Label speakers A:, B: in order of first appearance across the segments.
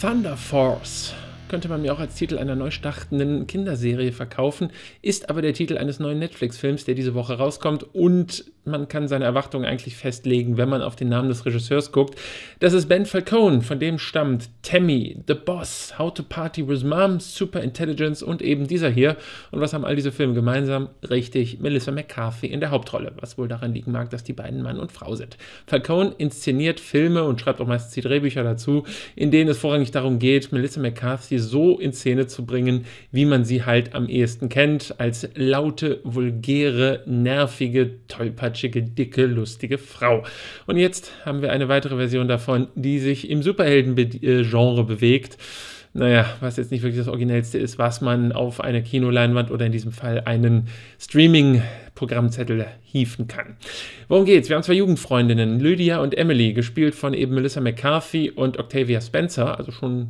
A: Thunder Force könnte man mir auch als Titel einer neu startenden Kinderserie verkaufen, ist aber der Titel eines neuen Netflix-Films, der diese Woche rauskommt und man kann seine Erwartungen eigentlich festlegen, wenn man auf den Namen des Regisseurs guckt. Das ist Ben Falcone, von dem stammt Tammy, The Boss, How to Party with Mom, Super Intelligence und eben dieser hier. Und was haben all diese Filme gemeinsam? Richtig, Melissa McCarthy in der Hauptrolle, was wohl daran liegen mag, dass die beiden Mann und Frau sind. Falcone inszeniert Filme und schreibt auch meistens die Drehbücher dazu, in denen es vorrangig darum geht, Melissa McCarthy so in Szene zu bringen, wie man sie halt am ehesten kennt, als laute, vulgäre, nervige Tollpartie tollpatschige, dicke, lustige Frau. Und jetzt haben wir eine weitere Version davon, die sich im Superhelden-Genre äh, bewegt naja, was jetzt nicht wirklich das Originellste ist, was man auf eine Kinoleinwand oder in diesem Fall einen Streaming-Programmzettel hieven kann. Worum geht's? Wir haben zwei Jugendfreundinnen, Lydia und Emily, gespielt von eben Melissa McCarthy und Octavia Spencer, also schon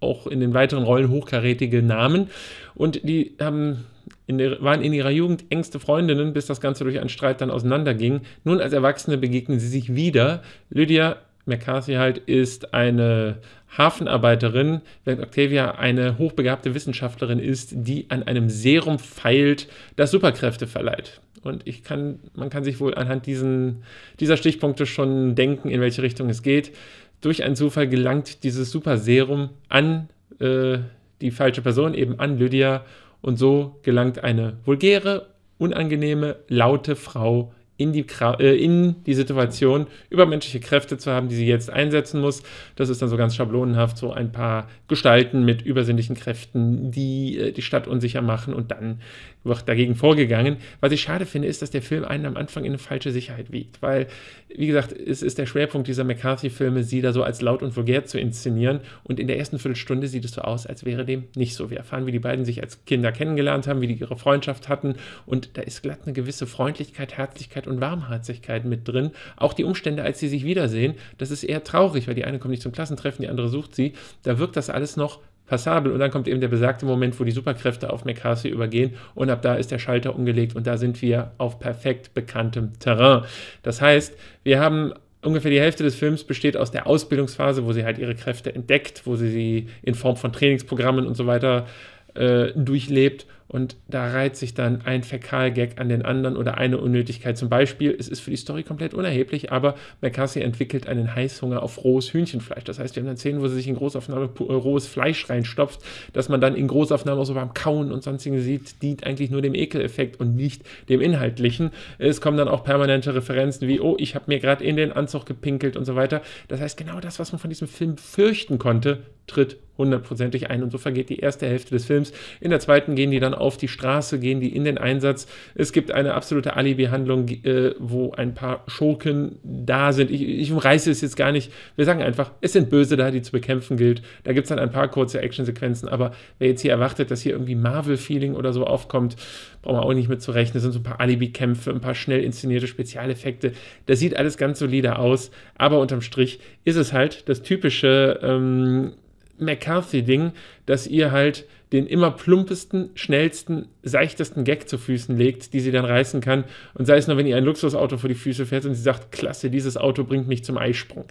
A: auch in den weiteren Rollen hochkarätige Namen. Und die haben in der, waren in ihrer Jugend engste Freundinnen, bis das Ganze durch einen Streit dann auseinanderging. Nun als Erwachsene begegnen sie sich wieder. Lydia McCarthy halt ist eine Hafenarbeiterin, während Octavia eine hochbegabte Wissenschaftlerin ist, die an einem Serum feilt, das Superkräfte verleiht. Und ich kann, man kann sich wohl anhand diesen, dieser Stichpunkte schon denken, in welche Richtung es geht. Durch einen Zufall gelangt dieses Super Serum an äh, die falsche Person, eben an Lydia. Und so gelangt eine vulgäre, unangenehme, laute Frau in die, äh, in die Situation übermenschliche Kräfte zu haben, die sie jetzt einsetzen muss. Das ist dann so ganz schablonenhaft so ein paar Gestalten mit übersinnlichen Kräften, die äh, die Stadt unsicher machen und dann wird dagegen vorgegangen. Was ich schade finde, ist, dass der Film einen am Anfang in eine falsche Sicherheit wiegt, weil, wie gesagt, es ist der Schwerpunkt dieser McCarthy-Filme, sie da so als laut und vulgär zu inszenieren und in der ersten Viertelstunde sieht es so aus, als wäre dem nicht so. Wir erfahren, wie die beiden sich als Kinder kennengelernt haben, wie die ihre Freundschaft hatten und da ist glatt eine gewisse Freundlichkeit, Herzlichkeit und Warmherzigkeit mit drin. Auch die Umstände, als sie sich wiedersehen, das ist eher traurig, weil die eine kommt nicht zum Klassentreffen, die andere sucht sie. Da wirkt das alles noch passabel. Und dann kommt eben der besagte Moment, wo die Superkräfte auf McCarthy übergehen und ab da ist der Schalter umgelegt und da sind wir auf perfekt bekanntem Terrain. Das heißt, wir haben ungefähr die Hälfte des Films besteht aus der Ausbildungsphase, wo sie halt ihre Kräfte entdeckt, wo sie sie in Form von Trainingsprogrammen und so weiter äh, durchlebt und da reiht sich dann ein Fäkalgag an den anderen oder eine Unnötigkeit. Zum Beispiel, es ist für die Story komplett unerheblich, aber McCarthy entwickelt einen Heißhunger auf rohes Hühnchenfleisch. Das heißt, wir haben dann Szenen, wo sie sich in Großaufnahme äh, rohes Fleisch reinstopft, dass man dann in Großaufnahme auch so beim Kauen und sonstigen sieht, dient eigentlich nur dem Ekeleffekt und nicht dem Inhaltlichen. Es kommen dann auch permanente Referenzen wie, oh, ich habe mir gerade in den Anzug gepinkelt und so weiter. Das heißt, genau das, was man von diesem Film fürchten konnte, tritt hundertprozentig ein. Und so vergeht die erste Hälfte des Films. In der zweiten gehen die dann auf die Straße, gehen die in den Einsatz. Es gibt eine absolute Alibi-Handlung, äh, wo ein paar Schurken da sind. Ich, ich umreiße es jetzt gar nicht. Wir sagen einfach, es sind Böse da, die zu bekämpfen gilt. Da gibt es dann ein paar kurze Action-Sequenzen, Aber wer jetzt hier erwartet, dass hier irgendwie Marvel-Feeling oder so aufkommt, braucht man auch nicht mit zu rechnen. Es sind so ein paar Alibi-Kämpfe, ein paar schnell inszenierte Spezialeffekte. Das sieht alles ganz solide aus. Aber unterm Strich ist es halt das typische. Ähm, McCarthy-Ding, dass ihr halt den immer plumpesten, schnellsten, seichtesten Gag zu Füßen legt, die sie dann reißen kann. Und sei es nur, wenn ihr ein Luxusauto vor die Füße fährt und sie sagt, klasse, dieses Auto bringt mich zum Eisprung.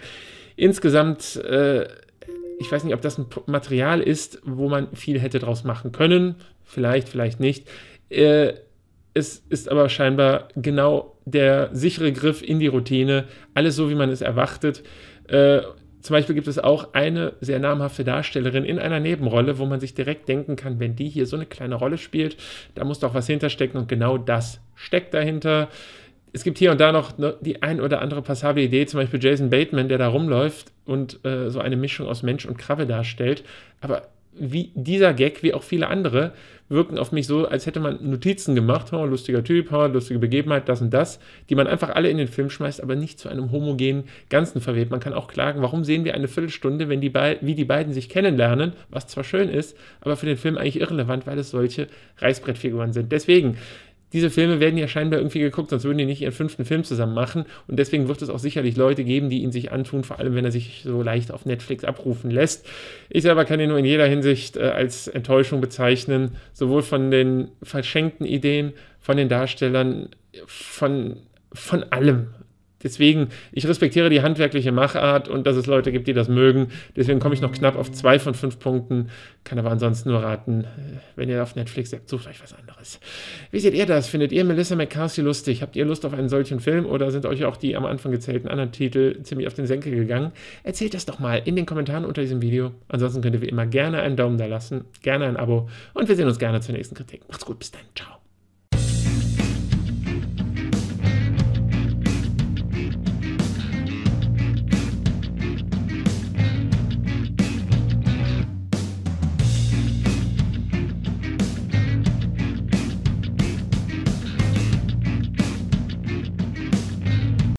A: Insgesamt, äh, ich weiß nicht, ob das ein Material ist, wo man viel hätte draus machen können. Vielleicht, vielleicht nicht. Äh, es ist aber scheinbar genau der sichere Griff in die Routine. Alles so, wie man es erwartet. Äh, zum Beispiel gibt es auch eine sehr namhafte Darstellerin in einer Nebenrolle, wo man sich direkt denken kann, wenn die hier so eine kleine Rolle spielt, da muss doch was hinterstecken und genau das steckt dahinter. Es gibt hier und da noch ne, die ein oder andere passable Idee, zum Beispiel Jason Bateman, der da rumläuft und äh, so eine Mischung aus Mensch und Krabbe darstellt. Aber wie dieser Gag, wie auch viele andere, wirken auf mich so, als hätte man Notizen gemacht, oh, lustiger Typ, oh, lustige Begebenheit, das und das, die man einfach alle in den Film schmeißt, aber nicht zu einem homogenen Ganzen verwebt. Man kann auch klagen, warum sehen wir eine Viertelstunde, wenn die wie die beiden sich kennenlernen, was zwar schön ist, aber für den Film eigentlich irrelevant, weil es solche Reißbrettfiguren sind. Deswegen, diese Filme werden ja scheinbar irgendwie geguckt, sonst würden die nicht ihren fünften Film zusammen machen. Und deswegen wird es auch sicherlich Leute geben, die ihn sich antun, vor allem wenn er sich so leicht auf Netflix abrufen lässt. Ich selber kann ihn nur in jeder Hinsicht äh, als Enttäuschung bezeichnen, sowohl von den verschenkten Ideen, von den Darstellern, von, von allem. Deswegen, ich respektiere die handwerkliche Machart und dass es Leute gibt, die das mögen. Deswegen komme ich noch knapp auf zwei von fünf Punkten. Kann aber ansonsten nur raten, äh, wenn ihr auf Netflix seid, sucht euch was anderes. Wie seht ihr das? Findet ihr Melissa McCarthy lustig? Habt ihr Lust auf einen solchen Film oder sind euch auch die am Anfang gezählten anderen Titel ziemlich auf den Senkel gegangen? Erzählt das doch mal in den Kommentaren unter diesem Video. Ansonsten könnt ihr wie immer gerne einen Daumen da lassen, gerne ein Abo und wir sehen uns gerne zur nächsten Kritik. Macht's gut, bis dann, ciao.